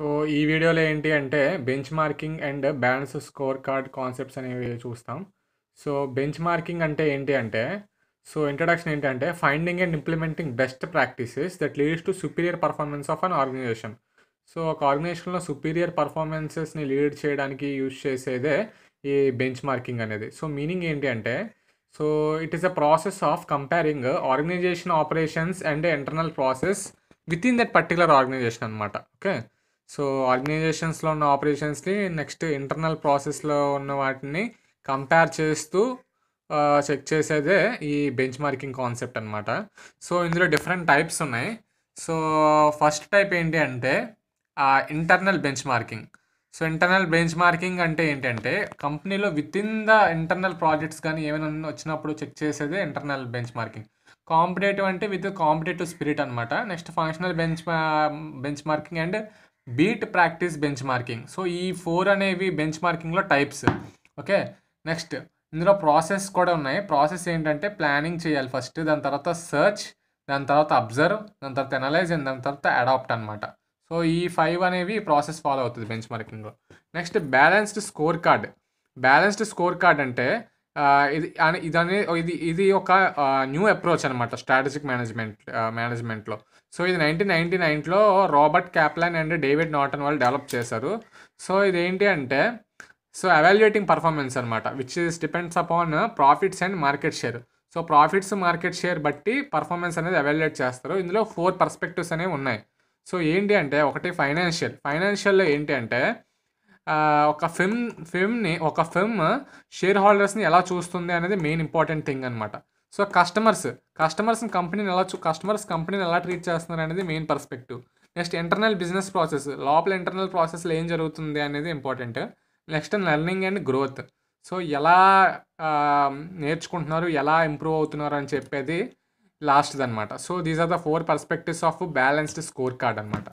so ఈ వీడియోలో ఏంటి అంటే benchmarking and balance scorecard concepts అనేవి చూస్తాం సో బెంచ్ మార్కింగ్ అంటే ఏంటి అంటే సో ఇంట్రడక్షన్ ఏంటంటే finding and implementing best practices that leads to superior performance of an organization so ఒక ఆర్గనైజేషన్లో సుపీరియర్ పర్ఫార్మెన్సెస్ని లీడ్ చేయడానికి యూజ్ చేసేదే ఈ బెంచ్ మార్కింగ్ అనేది సో మీనింగ్ ఏంటి అంటే so it is a process of comparing organization operations and internal process with in that particular organization అనమాట ఓకే సో ఆర్గనైజేషన్స్లో ఉన్న ఆపరేషన్స్ని నెక్స్ట్ ఇంటర్నల్ ప్రాసెస్లో ఉన్న వాటిని కంపేర్ చేస్తూ చెక్ చేసేదే ఈ బెంచ్ మార్కింగ్ కాన్సెప్ట్ అనమాట సో ఇందులో డిఫరెంట్ టైప్స్ ఉన్నాయి సో ఫస్ట్ టైప్ ఏంటి అంటే internal benchmarking so internal benchmarking అంటే ఏంటంటే కంపెనీలో with in the internal projects కానీ ఏమైనా వచ్చినప్పుడు చెక్ చేసేదే ఇంటర్నల్ బెంచ్ మార్కింగ్ కాంపిటేటివ్ అంటే విత్ కాంపిటేటివ్ స్పిరిట్ అనమాట next functional bench benchmarking and best practice benchmarking so ఈ ఫోర్ అనేవి బెంచ్ మార్కింగ్లో టైప్స్ ఓకే నెక్స్ట్ ఇందులో ప్రాసెస్ కూడా ఉన్నాయి ప్రాసెస్ ఏంటంటే ప్లానింగ్ చేయాలి ఫస్ట్ దాని తర్వాత సర్చ్ దాని తర్వాత అబ్జర్వ్ దాని తర్వాత ఎనలైజ్ అండ్ దాని తర్వాత అడాప్ట్ అనమాట సో ఈ ఫైవ్ అనేవి ప్రాసెస్ ఫాలో అవుతుంది బెంచ్ మార్కింగ్లో next balanced scorecard balanced scorecard అంటే ఇది ఇదని ఇది ఇది ఒక న్యూ అప్రోచ్ అనమాట స్ట్రాటజిక్ మేనేజ్మెంట్ మేనేజ్మెంట్లో సో ఇది నైన్టీన్ నైన్టీ నైన్లో Robert Kaplan and David Norton వాళ్ళు డెవలప్ చేశారు సో ఇది ఏంటి అంటే సో అవాల్యుయేటింగ్ పర్ఫార్మెన్స్ అనమాట which is depends upon profits and market share so profits market share బట్టి పర్ఫార్మెన్స్ అనేది అవాల్యుయేట్ చేస్తారు ఇందులో ఫోర్ పర్స్పెక్టివ్స్ అనేవి ఉన్నాయి సో ఏంటి అంటే ఒకటి ఫైనాన్షియల్ ఫైనాన్షియల్లో ఏంటి అంటే ఒక ఫిమ్ ఫిమ్ని ఒక ఫిమ్ షేర్ హోల్డర్స్ని ఎలా చూస్తుంది అనేది మెయిన్ ఇంపార్టెంట్ థింగ్ అనమాట సో కస్టమర్స్ కస్టమర్స్ని కంపెనీని ఎలా చూ కస్టమర్స్ కంపెనీని ఎలా ట్రీట్ చేస్తున్నారు అనేది main perspective next internal business process లోపల ఇంటర్నల్ ప్రాసెస్లో ఏం జరుగుతుంది అనేది important next learning and growth so ఎలా నేర్చుకుంటున్నారు ఎలా ఇంప్రూవ్ అవుతున్నారు అని చెప్పేది లాస్ట్ది అనమాట so these are the four perspectives of balanced scorecard అనమాట